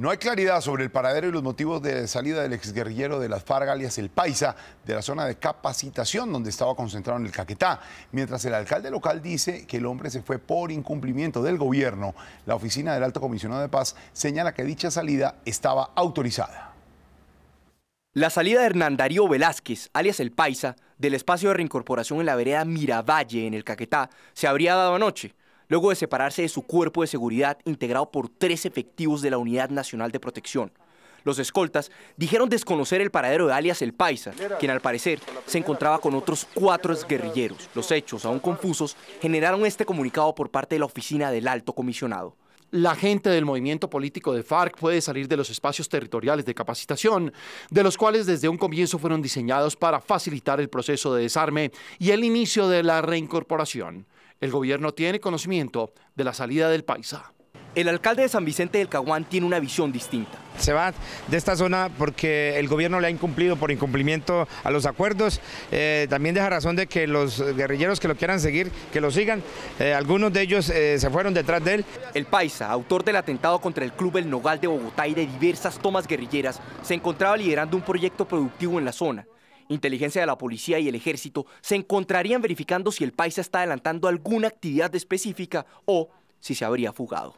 No hay claridad sobre el paradero y los motivos de salida del exguerrillero de las Farc, alias El Paisa, de la zona de capacitación donde estaba concentrado en el Caquetá. Mientras el alcalde local dice que el hombre se fue por incumplimiento del gobierno, la oficina del alto comisionado de paz señala que dicha salida estaba autorizada. La salida de Hernán Darío Velázquez, alias El Paisa, del espacio de reincorporación en la vereda Miravalle, en el Caquetá, se habría dado anoche, luego de separarse de su cuerpo de seguridad integrado por tres efectivos de la Unidad Nacional de Protección. Los escoltas dijeron desconocer el paradero de alias El Paisa, quien al parecer se encontraba con otros cuatro guerrilleros. Los hechos, aún confusos, generaron este comunicado por parte de la oficina del alto comisionado. La gente del movimiento político de FARC puede salir de los espacios territoriales de capacitación, de los cuales desde un comienzo fueron diseñados para facilitar el proceso de desarme y el inicio de la reincorporación. El gobierno tiene conocimiento de la salida del paisa. El alcalde de San Vicente del Caguán tiene una visión distinta. Se va de esta zona porque el gobierno le ha incumplido por incumplimiento a los acuerdos. Eh, también deja razón de que los guerrilleros que lo quieran seguir, que lo sigan. Eh, algunos de ellos eh, se fueron detrás de él. El Paisa, autor del atentado contra el Club El Nogal de Bogotá y de diversas tomas guerrilleras, se encontraba liderando un proyecto productivo en la zona. Inteligencia de la policía y el ejército se encontrarían verificando si el país está adelantando alguna actividad específica o si se habría fugado.